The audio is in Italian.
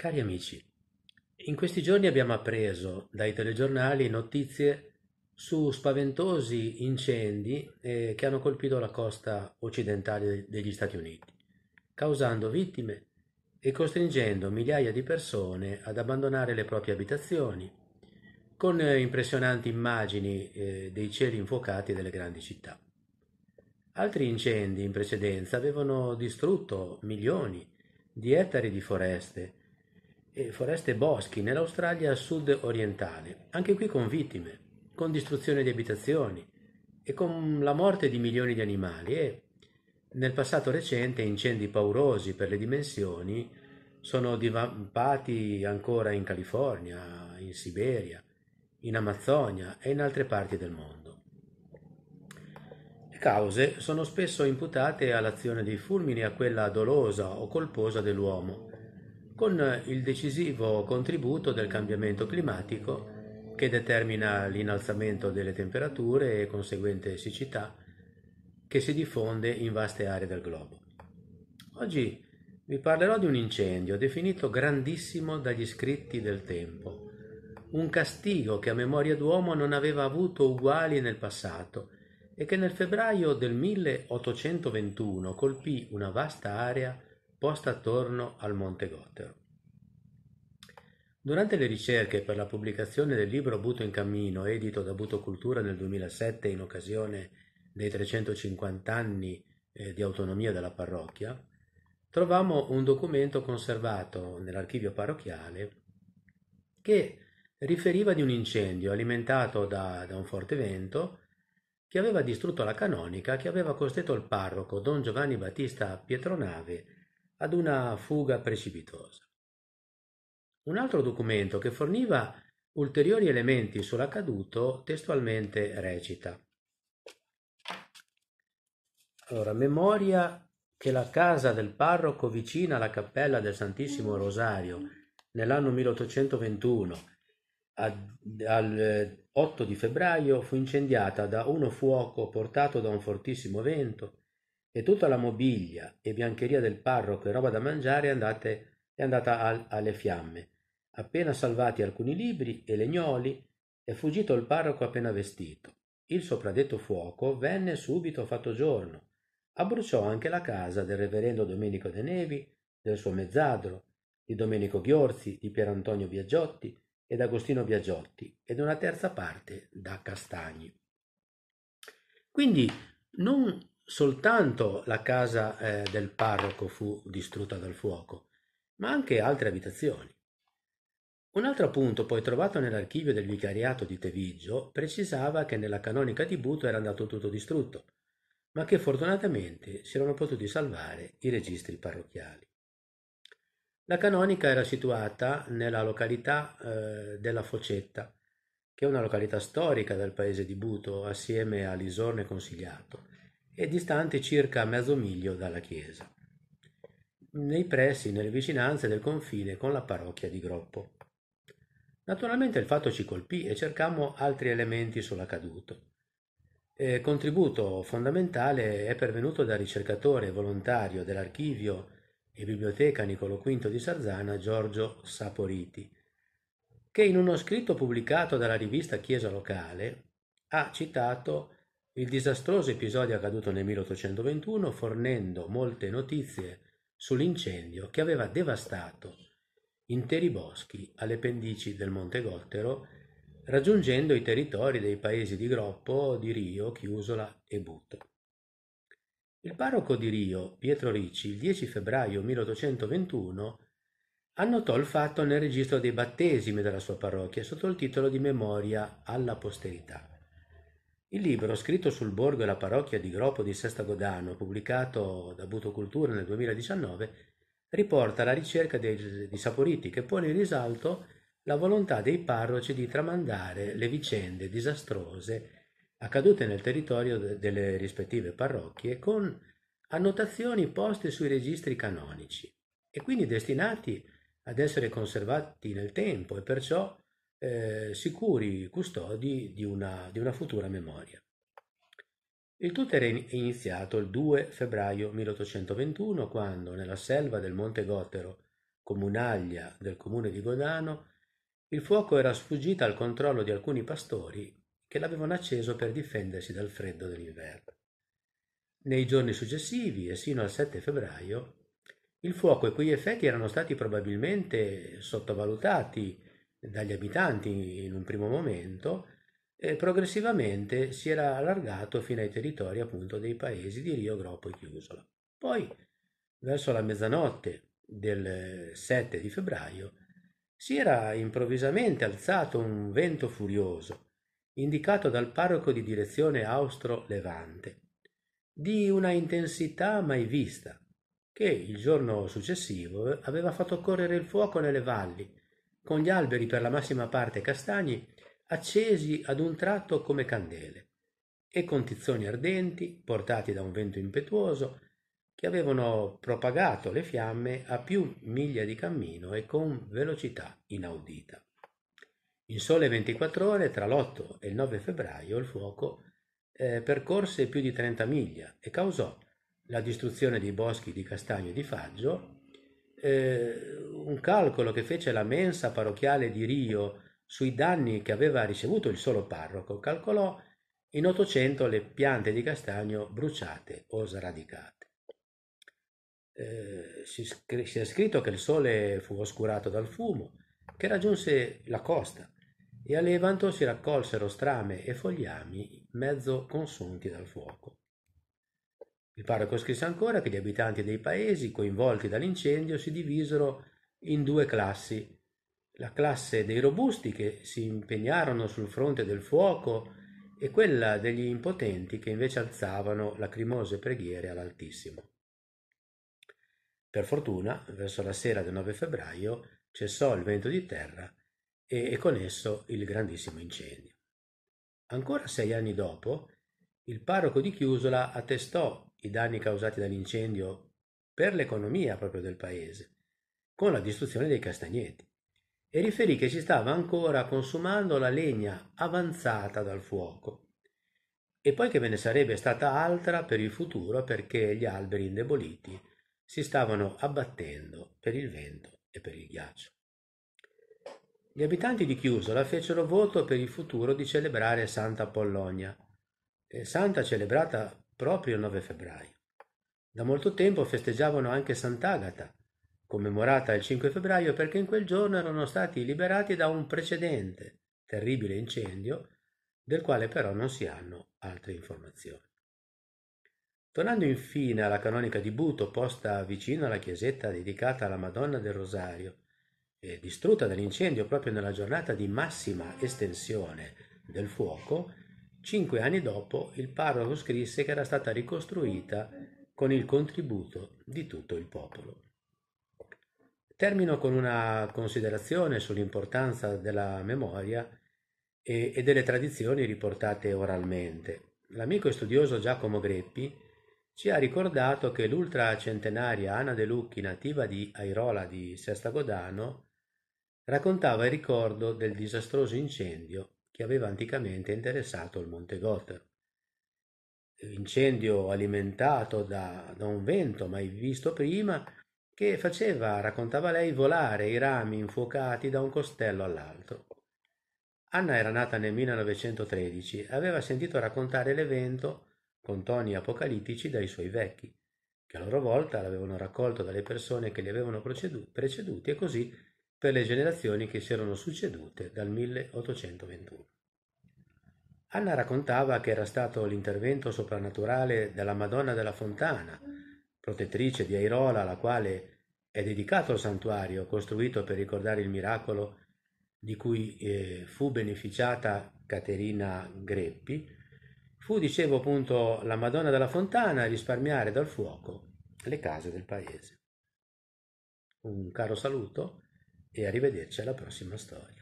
Cari amici, in questi giorni abbiamo appreso dai telegiornali notizie su spaventosi incendi eh, che hanno colpito la costa occidentale degli Stati Uniti, causando vittime e costringendo migliaia di persone ad abbandonare le proprie abitazioni, con eh, impressionanti immagini eh, dei cieli infuocati delle grandi città. Altri incendi in precedenza avevano distrutto milioni di ettari di foreste, e foreste e boschi nell'Australia sud-orientale, anche qui con vittime, con distruzione di abitazioni e con la morte di milioni di animali e nel passato recente incendi paurosi per le dimensioni sono divampati ancora in California, in Siberia, in Amazzonia e in altre parti del mondo. Le cause sono spesso imputate all'azione dei fulmini e a quella dolosa o colposa dell'uomo con il decisivo contributo del cambiamento climatico che determina l'innalzamento delle temperature e conseguente siccità che si diffonde in vaste aree del globo. Oggi vi parlerò di un incendio definito grandissimo dagli scritti del tempo, un castigo che a memoria d'uomo non aveva avuto uguali nel passato e che nel febbraio del 1821 colpì una vasta area posta attorno al monte Gotero. Durante le ricerche per la pubblicazione del libro Buto in cammino, edito da Buto Cultura nel 2007 in occasione dei 350 anni eh, di autonomia della parrocchia, trovammo un documento conservato nell'archivio parrocchiale che riferiva di un incendio alimentato da, da un forte vento che aveva distrutto la canonica che aveva costretto il parroco Don Giovanni Battista Pietronave ad una fuga precipitosa. Un altro documento che forniva ulteriori elementi sull'accaduto testualmente recita. Allora, memoria che la casa del parroco vicina alla cappella del Santissimo Rosario nell'anno 1821 al 8 eh, di febbraio fu incendiata da uno fuoco portato da un fortissimo vento e tutta la mobilia e biancheria del parroco e roba da mangiare è, andate, è andata al, alle fiamme. Appena salvati alcuni libri e legnoli, è fuggito il parroco appena vestito. Il sopradetto fuoco venne subito fatto giorno. Abbruciò anche la casa del reverendo Domenico De Nevi, del suo mezzadro, di Domenico Ghiorzi, di Pierantonio Biagiotti ed Agostino Biagiotti, ed una terza parte da Castagni. Quindi non soltanto la casa eh, del parroco fu distrutta dal fuoco, ma anche altre abitazioni. Un altro punto poi trovato nell'archivio del vicariato di Teviggio precisava che nella canonica di Buto era andato tutto distrutto, ma che fortunatamente si erano potuti salvare i registri parrocchiali. La canonica era situata nella località eh, della Focetta, che è una località storica del paese di Buto assieme a Lisorne Consigliato e distante circa mezzo miglio dalla chiesa, nei pressi, nelle vicinanze del confine con la parrocchia di Groppo. Naturalmente il fatto ci colpì e cercammo altri elementi sull'accaduto. Eh, contributo fondamentale è pervenuto dal ricercatore volontario dell'archivio e biblioteca Nicolo V di Sarzana Giorgio Saporiti, che in uno scritto pubblicato dalla rivista Chiesa Locale ha citato il disastroso episodio accaduto nel 1821 fornendo molte notizie sull'incendio che aveva devastato interi boschi alle pendici del Monte Gottero, raggiungendo i territori dei paesi di Groppo, di Rio, Chiusola e Buto. Il parroco di Rio, Pietro Ricci, il 10 febbraio 1821, annotò il fatto nel registro dei battesimi della sua parrocchia sotto il titolo di Memoria alla posterità. Il libro, scritto sul borgo e la parrocchia di Gropo di Sesta Godano, pubblicato da Butocultura nel 2019, riporta la ricerca dei, di Saporiti che pone in risalto la volontà dei parroci di tramandare le vicende disastrose accadute nel territorio de, delle rispettive parrocchie con annotazioni poste sui registri canonici e quindi destinati ad essere conservati nel tempo e perciò eh, sicuri custodi di una, di una futura memoria. Il tutto era iniziato il 2 febbraio 1821 quando nella selva del Monte Gotero, comunaglia del comune di Godano, il fuoco era sfuggito al controllo di alcuni pastori che l'avevano acceso per difendersi dal freddo dell'inverno. Nei giorni successivi e sino al 7 febbraio, il fuoco e quegli effetti erano stati probabilmente sottovalutati dagli abitanti in un primo momento e progressivamente si era allargato fino ai territori appunto dei paesi di Rio, Groppo e Chiusola. Poi, verso la mezzanotte del 7 di febbraio, si era improvvisamente alzato un vento furioso, indicato dal parroco di direzione austro-levante, di una intensità mai vista, che il giorno successivo aveva fatto correre il fuoco nelle valli con gli alberi per la massima parte castagni accesi ad un tratto come candele e con tizzoni ardenti portati da un vento impetuoso che avevano propagato le fiamme a più miglia di cammino e con velocità inaudita. In sole 24 ore, tra l'8 e il 9 febbraio, il fuoco eh, percorse più di 30 miglia e causò la distruzione dei boschi di castagno e di faggio eh, un calcolo che fece la mensa parrocchiale di Rio sui danni che aveva ricevuto il solo parroco, calcolò in 800 le piante di castagno bruciate o sradicate. Eh, si, si è scritto che il sole fu oscurato dal fumo che raggiunse la costa e a Levanto si raccolsero strame e fogliami mezzo consunti dal fuoco. Il parroco scrisse ancora che gli abitanti dei paesi coinvolti dall'incendio si divisero in due classi. La classe dei robusti che si impegnarono sul fronte del fuoco e quella degli impotenti che invece alzavano lacrimose preghiere all'Altissimo. Per fortuna, verso la sera del 9 febbraio cessò il vento di terra e con esso il grandissimo incendio. Ancora sei anni dopo, il parroco di Chiusola attestò i danni causati dall'incendio per l'economia proprio del paese, con la distruzione dei castagneti, e riferì che si stava ancora consumando la legna avanzata dal fuoco, e poi che ve ne sarebbe stata altra per il futuro perché gli alberi indeboliti si stavano abbattendo per il vento e per il ghiaccio. Gli abitanti di Chiusola fecero voto per il futuro di celebrare Santa Pollonia, santa celebrata proprio il 9 febbraio. Da molto tempo festeggiavano anche Sant'Agata, commemorata il 5 febbraio perché in quel giorno erano stati liberati da un precedente terribile incendio, del quale però non si hanno altre informazioni. Tornando infine alla canonica di Buto, posta vicino alla chiesetta dedicata alla Madonna del Rosario, e distrutta dall'incendio proprio nella giornata di massima estensione del fuoco, Cinque anni dopo il parroco scrisse che era stata ricostruita con il contributo di tutto il popolo. Termino con una considerazione sull'importanza della memoria e, e delle tradizioni riportate oralmente. L'amico e studioso Giacomo Greppi ci ha ricordato che l'ultracentenaria Anna De Lucchi, nativa di Airola di Sesta Godano, raccontava il ricordo del disastroso incendio che aveva anticamente interessato il Monte Gother. Incendio alimentato da, da un vento mai visto prima che faceva, raccontava lei, volare i rami infuocati da un costello all'altro. Anna era nata nel 1913 e aveva sentito raccontare l'evento con toni apocalittici dai suoi vecchi, che a loro volta l'avevano raccolto dalle persone che li avevano preceduti e così per le generazioni che si erano succedute dal 1821. Anna raccontava che era stato l'intervento soprannaturale della Madonna della Fontana, protettrice di Airola, alla quale è dedicato il santuario costruito per ricordare il miracolo di cui eh, fu beneficiata Caterina Greppi, fu, dicevo appunto, la Madonna della Fontana a risparmiare dal fuoco le case del paese. Un caro saluto e arrivederci alla prossima storia.